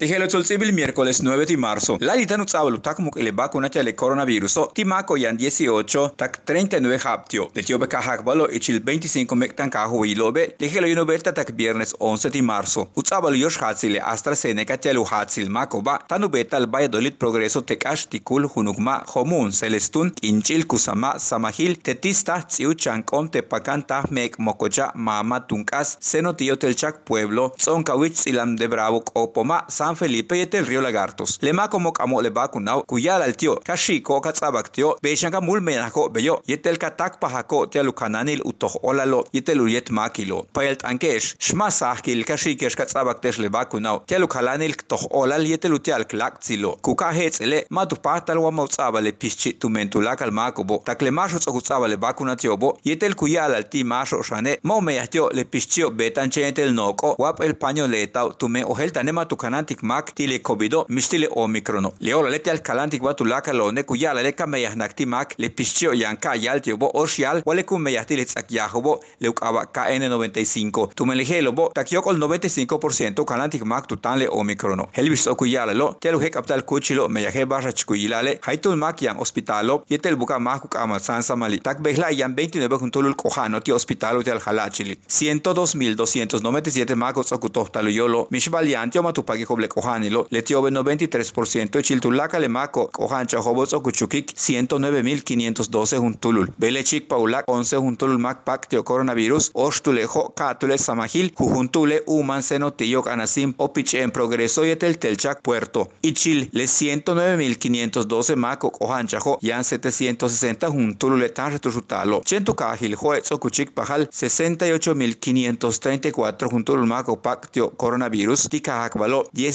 Tijelotol el miércoles 9 de marzo. La litano tzablu tak muk ele coronavirus. So, timaco yan 18 tak 39 haptio. De tio beka hakbalo chil 25 mektan kahu ilobe. Tijelo yuno tak viernes 11 de marzo. Utzabalo yosh Astra AstraZeneca telu hatsil makoba. Tanu beta al Valladolid progreso tekash tikul hunugma homun celestun inchil kusama samahil tetista tziu chankom tepakanta mek mokocha mama tunkas senotio telchak pueblo. Sonkawich silam de bravo opoma san San felipe el río lagartos ma como camo le kunau kuyal al tio kashiko katsabak tio beshanka mulme nako beyo el catac pahako te lukananil uto olalo yetel uyet makilo payelt ankesh shmasah kil kashikesh katsabak tesh le nao, te lukalanil toh olal yetel utial klak tsilo kukahetz ele matupatal wa mautsaba le tu tumentulak al makobo taklemasho tsokutsaba le bakuna y el yetel kuyal al ti masho shane mome yahtio le pichio betan el noco, guap el paño le me tume ohel tanema tukanantik makti tile kobido mistile le omikrono le ola lete al kalanti tu laka lo ne kuyala le kameyah mak le pischio yanka yalti bo orsial wale kumeyahti le tzak yahobo le ukaba KN95 lo bo takiokol 95% kalanti mak tutan le omikrono helbis la lo he capital kuchilo he barra chikuyilale haitul mak yan hospitalo yetel buka mak ama sansa mali tak behla yan 29 juntolul kohano ti hospitalo te al halachili 102297 makos okutohtalo yolo mishbal yan tu pagi koble Cojanilo, Letiobeno 93%, Chiltulaca, Lemaco, Cojancha, o Ocuchuquic 109.512 Juntulul, Belechic, Paulac 11 Juntulul, Macpac, Teo Coronavirus, Ostulejo, Catule, Samajil, Jujuntule, Uman, Senotilloc, Anacim, Opiche, en progreso y el Telchac, Puerto, Ichil, Le 109.512 Maco, jo, Yan 760 Juntulul, Etan, Retusutalo, Chentucajil, o Ocuchic, Pajal 68.534 Juntulul, Maco, Pactio, Coronavirus, Ticajacvalo 10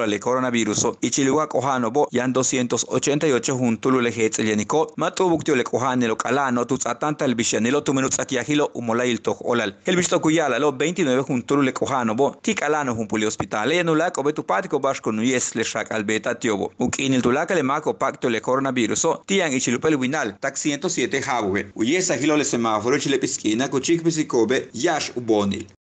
coronavirus y coronaviruso ichiliwa kohanobo yan 288 el hetzelyaniko tu kohanelo kalano tutzatantal bixanilo tumenutzatiajilo umolayiltoj olal el visto cuyala los 29 huntulule kohanobo tikalano humpuli hospitale yes le shak al beta tiobo ukiniltulaka lemako pactole coronaviruso tian ichilupel winal tak 107 jabuge uyesajilo le semáforo chilepisquina kuchikpisicobe yash ubonil